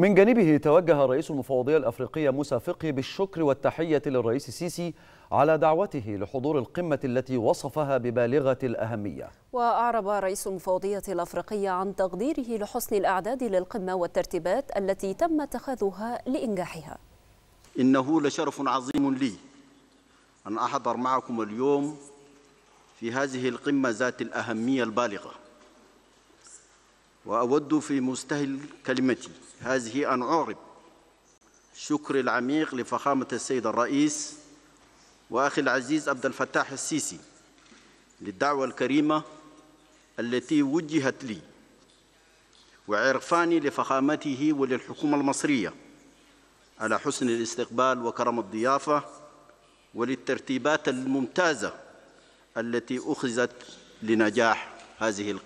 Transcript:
من جانبه توجه رئيس المفوضية الأفريقية موسى فقي بالشكر والتحية للرئيس السيسي على دعوته لحضور القمة التي وصفها ببالغة الأهمية وأعرب رئيس المفوضية الأفريقية عن تقديره لحسن الأعداد للقمة والترتيبات التي تم اتخاذها لإنجاحها إنه لشرف عظيم لي أن أحضر معكم اليوم في هذه القمة ذات الأهمية البالغة وأود في مستهل كلمتي هذه أن أعرب شكري العميق لفخامة السيد الرئيس وأخي العزيز عبد الفتاح السيسي للدعوة الكريمة التي وجهت لي وعرفاني لفخامته وللحكومة المصرية على حسن الاستقبال وكرم الضيافة وللترتيبات الممتازة التي أخذت لنجاح هذه القمة